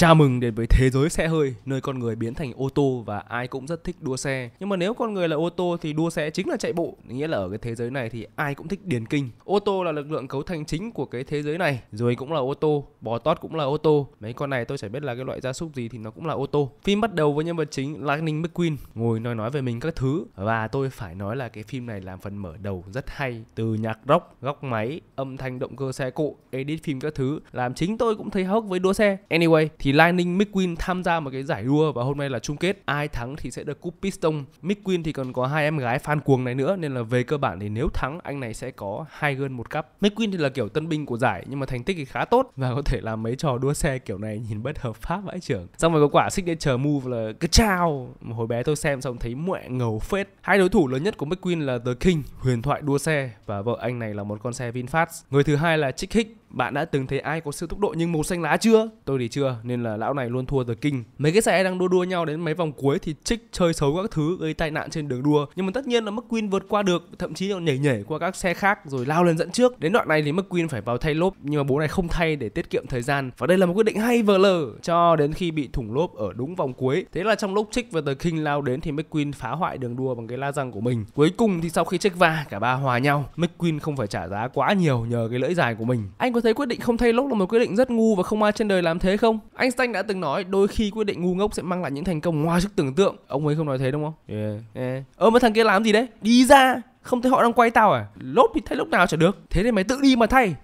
Chào mừng đến với thế giới xe hơi, nơi con người biến thành ô tô và ai cũng rất thích đua xe. Nhưng mà nếu con người là ô tô thì đua xe chính là chạy bộ, nghĩa là ở cái thế giới này thì ai cũng thích điền kinh. Ô tô là lực lượng cấu thành chính của cái thế giới này, rồi cũng là ô tô, bò tót cũng là ô tô. Mấy con này tôi chả biết là cái loại gia súc gì thì nó cũng là ô tô. Phim bắt đầu với nhân vật chính Lightning McQueen ngồi nói nói về mình các thứ và tôi phải nói là cái phim này làm phần mở đầu rất hay, từ nhạc rock, góc máy, âm thanh động cơ xe cộ, edit phim các thứ, làm chính tôi cũng thấy hốc với đua xe. Anyway thì thì Lightning McQueen tham gia một cái giải đua và hôm nay là chung kết ai thắng thì sẽ được cúp Piston McQueen thì còn có hai em gái fan cuồng này nữa nên là về cơ bản thì nếu thắng anh này sẽ có hai gơn một cặp McQueen thì là kiểu tân binh của giải nhưng mà thành tích thì khá tốt và có thể làm mấy trò đua xe kiểu này nhìn bất hợp pháp vãi trưởng xong rồi có quả chờ move là cứ chao hồi bé tôi xem xong thấy mẹ ngầu phết hai đối thủ lớn nhất của McQueen là The King huyền thoại đua xe và vợ anh này là một con xe VinFast người thứ hai là Chick Hicks bạn đã từng thấy ai có siêu tốc độ nhưng màu xanh lá chưa tôi thì chưa nên là lão này luôn thua the king mấy cái xe đang đua đua nhau đến mấy vòng cuối thì trích chơi xấu các thứ gây tai nạn trên đường đua nhưng mà tất nhiên là mcqueen vượt qua được thậm chí còn nhảy nhảy qua các xe khác rồi lao lên dẫn trước đến đoạn này thì mcqueen phải vào thay lốp nhưng mà bố này không thay để tiết kiệm thời gian và đây là một quyết định hay vờ lờ cho đến khi bị thủng lốp ở đúng vòng cuối thế là trong lúc trích và the king lao đến thì mcqueen phá hoại đường đua bằng cái la răng của mình cuối cùng thì sau khi trích va cả ba hòa nhau mcqueen không phải trả giá quá nhiều nhờ cái lưỡi dài của mình anh có thấy quyết định không thay lốc là một quyết định rất ngu và không ai trên đời làm thế không? Einstein đã từng nói đôi khi quyết định ngu ngốc sẽ mang lại những thành công ngoài sức tưởng tượng. Ông ấy không nói thế đúng không? Yeah. Dạ. yeah. Ơ mà thằng kia làm gì đấy? Đi ra, không thấy họ đang quay tao à? Lốp thì thay lốc nào chả được. Thế nên mày tự đi mà thay.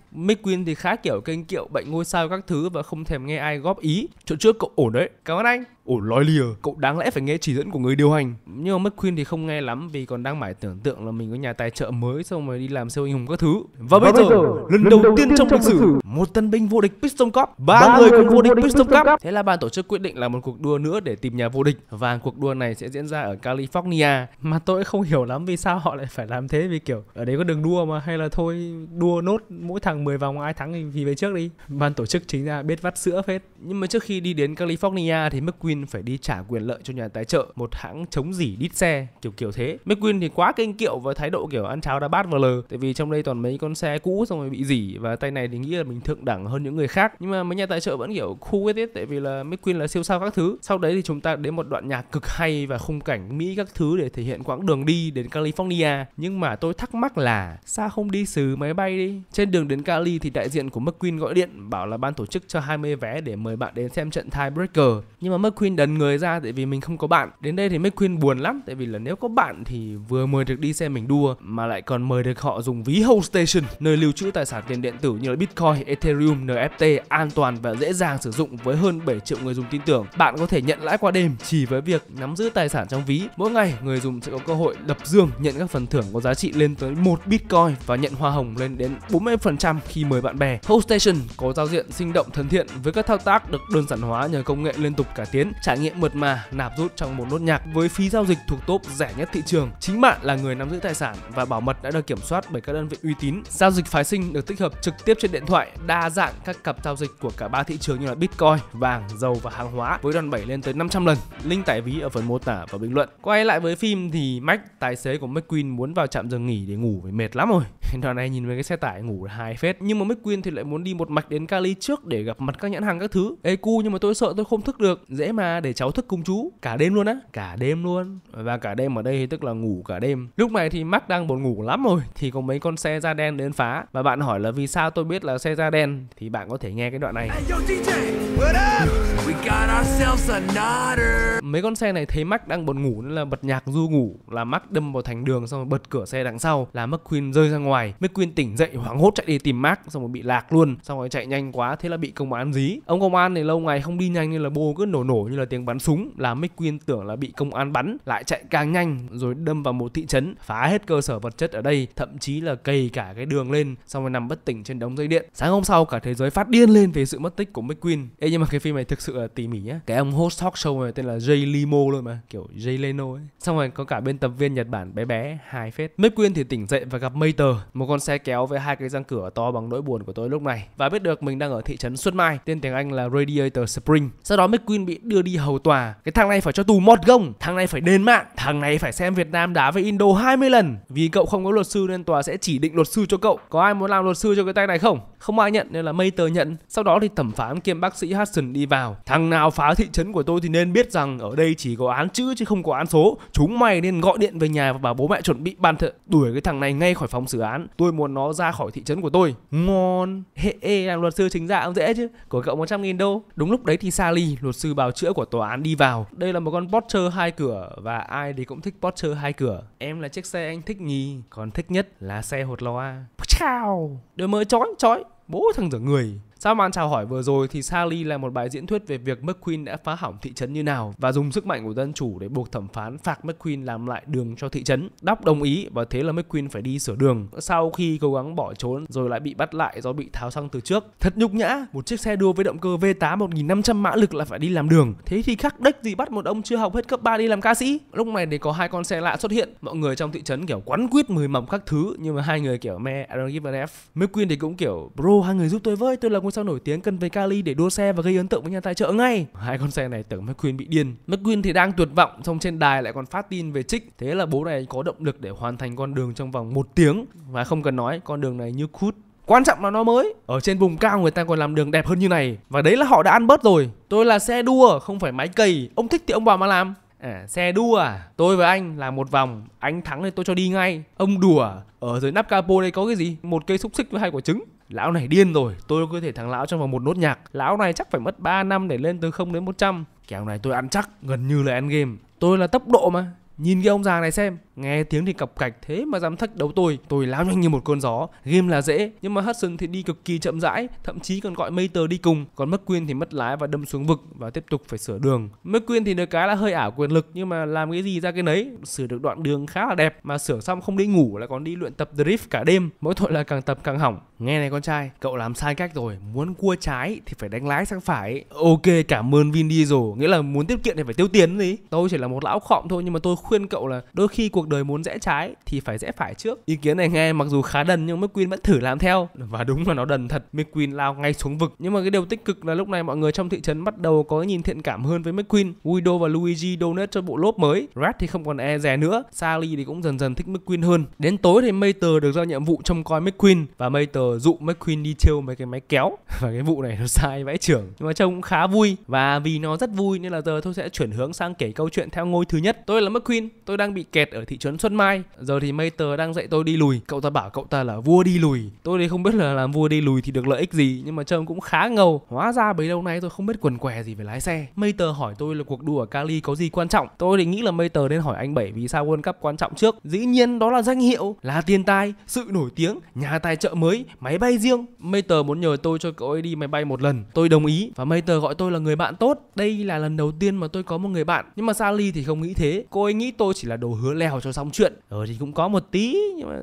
Queen thì khá kiểu kênh kiệu bệnh ngôi sao các thứ và không thèm nghe ai góp ý. Chỗ trước cậu ổn đấy, cảm ơn anh. Ổn lói lìa, cậu đáng lẽ phải nghe chỉ dẫn của người điều hành. Nhưng mà Queen thì không nghe lắm vì còn đang mải tưởng tượng là mình có nhà tài trợ mới xong rồi đi làm siêu anh hùng các thứ. Và, và bây, giờ, lần, đầu, đầu tiên trong lịch sử, một tân binh vô địch Piston Cup, ba người cùng vô địch Piston Cup. Thế là ban tổ chức quyết định là một cuộc đua nữa để tìm nhà vô địch và cuộc đua này sẽ diễn ra ở California mà tôi không hiểu lắm vì sao họ lại phải làm thế vì kiểu ở đấy có đường đua mà hay là thôi đua nốt mỗi thằng vòng 10 vòng ai thắng thì về trước đi ban tổ chức chính ra biết vắt sữa phết nhưng mà trước khi đi đến California thì McQueen phải đi trả quyền lợi cho nhà tài trợ một hãng chống dỉ đít xe kiểu kiểu thế McQueen thì quá kinh kiệu và thái độ kiểu ăn cháo đá bát vào lờ tại vì trong đây toàn mấy con xe cũ xong rồi bị dỉ và tay này thì nghĩ là mình thượng đẳng hơn những người khác nhưng mà mấy nhà tài trợ vẫn kiểu cool with tại vì là McQueen là siêu sao các thứ sau đấy thì chúng ta đến một đoạn nhạc cực hay và khung cảnh Mỹ các thứ để thể hiện quãng đường đi đến California nhưng mà tôi thắc mắc là sao không đi xử máy bay đi trên đường đến California Cali thì đại diện của McQueen gọi điện bảo là ban tổ chức cho 20 vé để mời bạn đến xem trận tiebreaker. Nhưng mà McQueen đần người ra tại vì mình không có bạn. Đến đây thì McQueen buồn lắm tại vì là nếu có bạn thì vừa mời được đi xem mình đua mà lại còn mời được họ dùng ví Home Station nơi lưu trữ tài sản tiền điện tử như là Bitcoin, Ethereum, NFT an toàn và dễ dàng sử dụng với hơn 7 triệu người dùng tin tưởng. Bạn có thể nhận lãi qua đêm chỉ với việc nắm giữ tài sản trong ví. Mỗi ngày người dùng sẽ có cơ hội đập dương nhận các phần thưởng có giá trị lên tới một Bitcoin và nhận hoa hồng lên đến 40% Instagram khi mời bạn bè. Hostation có giao diện sinh động thân thiện với các thao tác được đơn giản hóa nhờ công nghệ liên tục cải tiến, trải nghiệm mượt mà, nạp rút trong một nốt nhạc với phí giao dịch thuộc top rẻ nhất thị trường. Chính bạn là người nắm giữ tài sản và bảo mật đã được kiểm soát bởi các đơn vị uy tín. Giao dịch phái sinh được tích hợp trực tiếp trên điện thoại, đa dạng các cặp giao dịch của cả ba thị trường như là Bitcoin, vàng, dầu và hàng hóa với đòn bẩy lên tới 500 lần. Link tải ví ở phần mô tả và bình luận. Quay lại với phim thì Mac, tài xế của McQueen muốn vào trạm dừng nghỉ để ngủ vì mệt lắm rồi. Đoạn này nhìn với cái xe tải ngủ hai phết nhưng mà McQueen thì lại muốn đi một mạch đến Cali trước để gặp mặt các nhãn hàng các thứ ê cu nhưng mà tôi sợ tôi không thức được dễ mà để cháu thức cùng chú cả đêm luôn á cả đêm luôn và cả đêm ở đây tức là ngủ cả đêm lúc này thì Mac đang buồn ngủ lắm rồi thì có mấy con xe da đen đến phá và bạn hỏi là vì sao tôi biết là xe da đen thì bạn có thể nghe cái đoạn này mấy con xe này thấy Mac đang buồn ngủ nên là bật nhạc du ngủ là Mac đâm vào thành đường xong rồi bật cửa xe đằng sau là McQueen rơi ra ngoài McQueen tỉnh dậy hoảng hốt chạy đi tìm tìm mác xong rồi bị lạc luôn xong rồi chạy nhanh quá thế là bị công an dí ông công an này lâu ngày không đi nhanh nên là bô cứ nổ nổ như là tiếng bắn súng là mcqueen tưởng là bị công an bắn lại chạy càng nhanh rồi đâm vào một thị trấn phá hết cơ sở vật chất ở đây thậm chí là cày cả cái đường lên xong rồi nằm bất tỉnh trên đống dây điện sáng hôm sau cả thế giới phát điên lên về sự mất tích của mcqueen Ê nhưng mà cái phim này thực sự là tỉ mỉ nhá cái ông host talk show này tên là Jay Limo luôn mà kiểu Jay Leno ấy xong rồi có cả bên tập viên Nhật Bản bé bé hai phết mcqueen thì tỉnh dậy và gặp Mater một con xe kéo với hai cái răng cửa to bằng nỗi buồn của tôi lúc này và biết được mình đang ở thị trấn Xuân Mai, tên tiếng Anh là Radiator Spring. Sau đó McQueen bị đưa đi hầu tòa. Cái thằng này phải cho tù một gông, thằng này phải đền mạng, thằng này phải xem Việt Nam đá với Indo 20 lần. Vì cậu không có luật sư nên tòa sẽ chỉ định luật sư cho cậu. Có ai muốn làm luật sư cho cái tay này không? không ai nhận nên là mây tờ nhận sau đó thì thẩm phán kiêm bác sĩ Hudson đi vào thằng nào phá thị trấn của tôi thì nên biết rằng ở đây chỉ có án chữ chứ không có án số chúng mày nên gọi điện về nhà và bảo bố mẹ chuẩn bị bàn thợ đuổi cái thằng này ngay khỏi phòng xử án tôi muốn nó ra khỏi thị trấn của tôi ngon hệ ê làm luật sư chính dạ cũng dễ chứ của cậu 100 nghìn đô đúng lúc đấy thì Sally luật sư bào chữa của tòa án đi vào đây là một con Porsche hai cửa và ai thì cũng thích Porsche hai cửa em là chiếc xe anh thích nhì còn thích nhất là xe hột loa chào đứa mơ chói chói bố thằng dở người sau màn chào hỏi vừa rồi thì Sally lại một bài diễn thuyết về việc McQueen đã phá hỏng thị trấn như nào và dùng sức mạnh của dân chủ để buộc thẩm phán phạt McQueen làm lại đường cho thị trấn. Đóc đồng ý và thế là McQueen phải đi sửa đường. Sau khi cố gắng bỏ trốn rồi lại bị bắt lại do bị tháo xăng từ trước. Thật nhục nhã, một chiếc xe đua với động cơ V8 1500 mã lực là phải đi làm đường. Thế thì khắc đếch gì bắt một ông chưa học hết cấp 3 đi làm ca sĩ. Lúc này thì có hai con xe lạ xuất hiện, mọi người trong thị trấn kiểu quắn quýt mười mầm các thứ nhưng mà hai người kiểu me I don't give an F. McQueen thì cũng kiểu bro hai người giúp tôi với, tôi là con sao nổi tiếng cần về Cali để đua xe và gây ấn tượng với nhà tài trợ ngay. Hai con xe này tưởng McQueen bị điên. McQueen thì đang tuyệt vọng, xong trên đài lại còn phát tin về trích. Thế là bố này có động lực để hoàn thành con đường trong vòng một tiếng. Và không cần nói, con đường này như cút quan trọng là nó mới ở trên vùng cao người ta còn làm đường đẹp hơn như này và đấy là họ đã ăn bớt rồi tôi là xe đua không phải máy cày ông thích thì ông vào mà làm à, xe đua à tôi với anh là một vòng anh thắng thì tôi cho đi ngay ông đùa ở dưới nắp capo đây có cái gì một cây xúc xích với hai quả trứng lão này điên rồi tôi có thể thắng lão trong vòng một nốt nhạc lão này chắc phải mất 3 năm để lên từ 0 đến 100 kèo này tôi ăn chắc gần như là ăn game tôi là tốc độ mà Nhìn cái ông già này xem Nghe tiếng thì cặp cạch thế mà dám thách đấu tôi Tôi láo nhanh như một cơn gió Game là dễ nhưng mà Hudson thì đi cực kỳ chậm rãi Thậm chí còn gọi Mater đi cùng Còn McQueen thì mất lái và đâm xuống vực Và tiếp tục phải sửa đường McQueen thì được cái là hơi ảo quyền lực Nhưng mà làm cái gì ra cái nấy Sửa được đoạn đường khá là đẹp Mà sửa xong không đi ngủ lại còn đi luyện tập drift cả đêm Mỗi tội là càng tập càng hỏng Nghe này con trai Cậu làm sai cách rồi Muốn cua trái thì phải đánh lái sang phải Ok cảm ơn Vin Diesel Nghĩa là muốn tiết kiệm thì phải tiêu tiền gì Tôi chỉ là một lão khọm thôi nhưng mà tôi khuyên cậu là đôi khi cuộc đời muốn rẽ trái thì phải rẽ phải trước ý kiến này nghe mặc dù khá đần nhưng McQueen vẫn thử làm theo và đúng là nó đần thật McQueen lao ngay xuống vực nhưng mà cái điều tích cực là lúc này mọi người trong thị trấn bắt đầu có nhìn thiện cảm hơn với McQueen Guido và Luigi donate cho bộ lốp mới Red thì không còn e rè nữa Sally thì cũng dần dần thích McQueen hơn đến tối thì Mater được giao nhiệm vụ trông coi McQueen và Mater dụ McQueen đi trêu mấy cái máy kéo và cái vụ này nó sai vãi trưởng nhưng mà trông cũng khá vui và vì nó rất vui nên là giờ tôi sẽ chuyển hướng sang kể câu chuyện theo ngôi thứ nhất tôi là McQueen Queen Tôi đang bị kẹt ở thị trấn Xuân Mai Giờ thì Mater đang dạy tôi đi lùi Cậu ta bảo cậu ta là vua đi lùi Tôi thì không biết là làm vua đi lùi thì được lợi ích gì Nhưng mà trông cũng khá ngầu Hóa ra bấy lâu nay tôi không biết quần què gì về lái xe Mater hỏi tôi là cuộc đua ở Cali có gì quan trọng Tôi thì nghĩ là Mater nên hỏi anh Bảy vì sao World Cup quan trọng trước Dĩ nhiên đó là danh hiệu, là tiền tài, sự nổi tiếng, nhà tài trợ mới, máy bay riêng Mater muốn nhờ tôi cho cậu ấy đi máy bay một lần Tôi đồng ý và Mater gọi tôi là người bạn tốt Đây là lần đầu tiên mà tôi có một người bạn Nhưng mà Sally thì không nghĩ thế Cô ấy nghĩ nghĩ tôi chỉ là đồ hứa lèo cho xong chuyện ờ thì cũng có một tí nhưng mà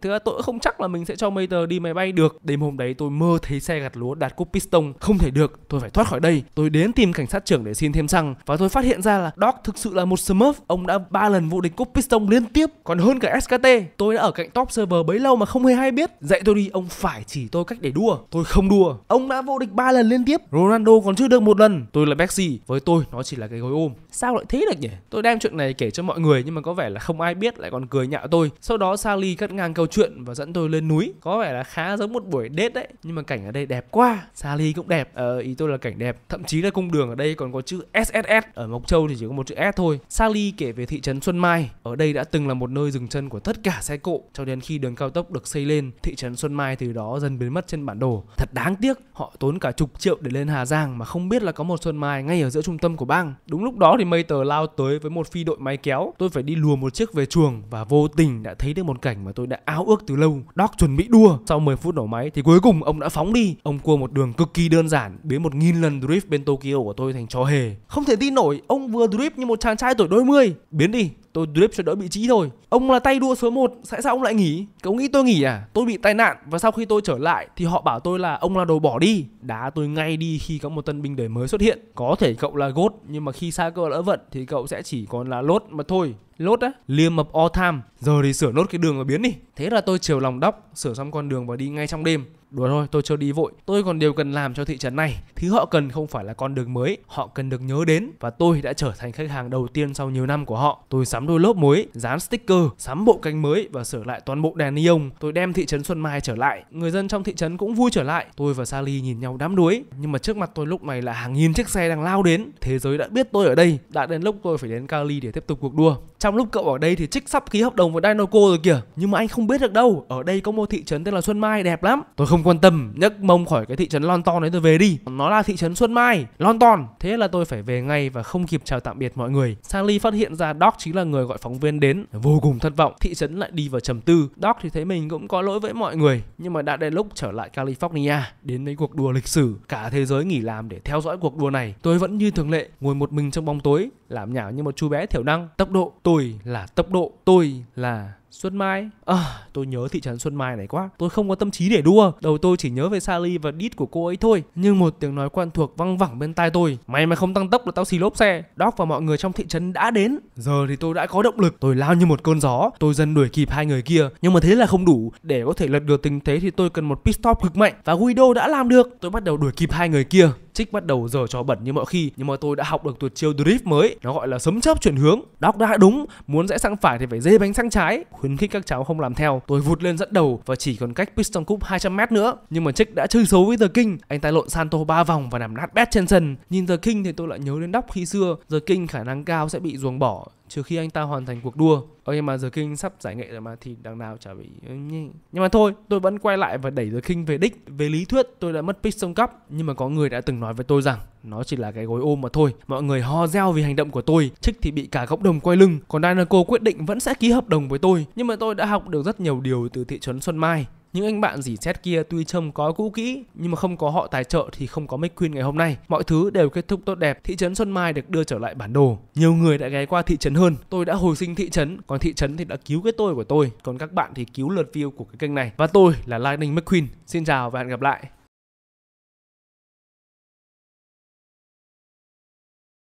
thực là tôi không chắc là mình sẽ cho tờ đi máy bay được đêm hôm đấy tôi mơ thấy xe gặt lúa đạt cúp piston không thể được tôi phải thoát khỏi đây tôi đến tìm cảnh sát trưởng để xin thêm xăng và tôi phát hiện ra là Doc thực sự là một Smurf ông đã ba lần vô địch cúp piston liên tiếp còn hơn cả SKT tôi đã ở cạnh top server bấy lâu mà không hề hay biết dạy tôi đi ông phải chỉ tôi cách để đua tôi không đua ông đã vô địch ba lần liên tiếp Ronaldo còn chưa được một lần tôi là Messi với tôi nó chỉ là cái gối ôm sao lại thế được nhỉ tôi đem chuyện này kể cho mọi người nhưng mà có vẻ là không ai biết lại còn cười nhạo tôi. Sau đó Sally cắt ngang câu chuyện và dẫn tôi lên núi. Có vẻ là khá giống một buổi date đấy, nhưng mà cảnh ở đây đẹp quá. Sally cũng đẹp. Ờ ý tôi là cảnh đẹp. Thậm chí là cung đường ở đây còn có chữ SSS. Ở Mộc Châu thì chỉ có một chữ S thôi. Sally kể về thị trấn Xuân Mai. Ở đây đã từng là một nơi dừng chân của tất cả xe cộ cho đến khi đường cao tốc được xây lên, thị trấn Xuân Mai từ đó dần biến mất trên bản đồ. Thật đáng tiếc, họ tốn cả chục triệu để lên Hà Giang mà không biết là có một Xuân Mai ngay ở giữa trung tâm của bang. Đúng lúc đó thì mây Mater lao tới với một phi đội máy kéo khéo tôi phải đi lùa một chiếc về chuồng và vô tình đã thấy được một cảnh mà tôi đã ao ước từ lâu Doc chuẩn bị đua sau 10 phút nổ máy thì cuối cùng ông đã phóng đi ông cua một đường cực kỳ đơn giản biến một nghìn lần drift bên Tokyo của tôi thành trò hề không thể tin nổi ông vừa drift như một chàng trai tuổi đôi mươi biến đi tôi drip cho đỡ bị trĩ thôi ông là tay đua số 1 tại sao ông lại nghỉ cậu nghĩ tôi nghỉ à tôi bị tai nạn và sau khi tôi trở lại thì họ bảo tôi là ông là đồ bỏ đi đá tôi ngay đi khi có một tân binh đời mới xuất hiện có thể cậu là gốt nhưng mà khi xa cơ lỡ vận thì cậu sẽ chỉ còn là lốt mà thôi lốt á liêm mập all time giờ thì sửa lốt cái đường và biến đi thế là tôi chiều lòng đốc sửa xong con đường và đi ngay trong đêm đùa thôi tôi chưa đi vội tôi còn điều cần làm cho thị trấn này thứ họ cần không phải là con đường mới họ cần được nhớ đến và tôi đã trở thành khách hàng đầu tiên sau nhiều năm của họ tôi sắm đôi lốp mới dán sticker sắm bộ cánh mới và sửa lại toàn bộ đèn neon tôi đem thị trấn xuân mai trở lại người dân trong thị trấn cũng vui trở lại tôi và sally nhìn nhau đám đuối nhưng mà trước mặt tôi lúc này là hàng nghìn chiếc xe đang lao đến thế giới đã biết tôi ở đây đã đến lúc tôi phải đến cali để tiếp tục cuộc đua trong lúc cậu ở đây thì trích sắp ký hợp đồng với Dinoco rồi kìa nhưng mà anh không biết được đâu ở đây có một thị trấn tên là Xuân Mai đẹp lắm tôi không quan tâm nhấc mông khỏi cái thị trấn Lon Ton đấy tôi về đi nó là thị trấn Xuân Mai Lon Ton thế là tôi phải về ngay và không kịp chào tạm biệt mọi người Sally phát hiện ra Doc chính là người gọi phóng viên đến vô cùng thất vọng thị trấn lại đi vào trầm tư Doc thì thấy mình cũng có lỗi với mọi người nhưng mà đã đến lúc trở lại California đến với cuộc đùa lịch sử cả thế giới nghỉ làm để theo dõi cuộc đùa này tôi vẫn như thường lệ ngồi một mình trong bóng tối làm nhảm như một chú bé thiểu năng tốc độ tôi tôi là tốc độ tôi là Xuân Mai à, tôi nhớ thị trấn Xuân Mai này quá tôi không có tâm trí để đua đầu tôi chỉ nhớ về Sally và đít của cô ấy thôi nhưng một tiếng nói quen thuộc văng vẳng bên tai tôi mày mà không tăng tốc là tao xì lốp xe Doc và mọi người trong thị trấn đã đến giờ thì tôi đã có động lực tôi lao như một cơn gió tôi dần đuổi kịp hai người kia nhưng mà thế là không đủ để có thể lật được tình thế thì tôi cần một pit stop cực mạnh và Guido đã làm được tôi bắt đầu đuổi kịp hai người kia Trích bắt đầu giờ trò bẩn như mọi khi Nhưng mà tôi đã học được tuyệt chiêu drift mới Nó gọi là sấm chớp chuyển hướng Doc đã đúng Muốn rẽ sang phải thì phải dê bánh sang trái khuyến khích các cháu không làm theo. Tôi vụt lên dẫn đầu và chỉ còn cách Piston Cup 200m nữa. Nhưng mà Chick đã chơi xấu với The King. Anh ta lộn Santo ba vòng và nằm nát bét trên sân. Nhìn The King thì tôi lại nhớ đến đóc khi xưa. The King khả năng cao sẽ bị ruồng bỏ trừ khi anh ta hoàn thành cuộc đua. Ờ nhưng mà The King sắp giải nghệ rồi mà thì đằng nào chả bị Nhưng mà thôi, tôi vẫn quay lại và đẩy The King về đích. Về lý thuyết tôi đã mất Piston Cup nhưng mà có người đã từng nói với tôi rằng nó chỉ là cái gối ôm mà thôi mọi người ho reo vì hành động của tôi trích thì bị cả cộng đồng quay lưng còn Dynaco quyết định vẫn sẽ ký hợp đồng với tôi nhưng mà tôi đã học được rất nhiều điều từ thị trấn Xuân Mai những anh bạn dỉ xét kia tuy trông có cũ kỹ nhưng mà không có họ tài trợ thì không có McQueen ngày hôm nay. Mọi thứ đều kết thúc tốt đẹp, thị trấn Xuân Mai được đưa trở lại bản đồ. Nhiều người đã ghé qua thị trấn hơn. Tôi đã hồi sinh thị trấn, còn thị trấn thì đã cứu cái tôi của tôi, còn các bạn thì cứu lượt view của cái kênh này. Và tôi là Lightning McQueen. Xin chào và hẹn gặp lại.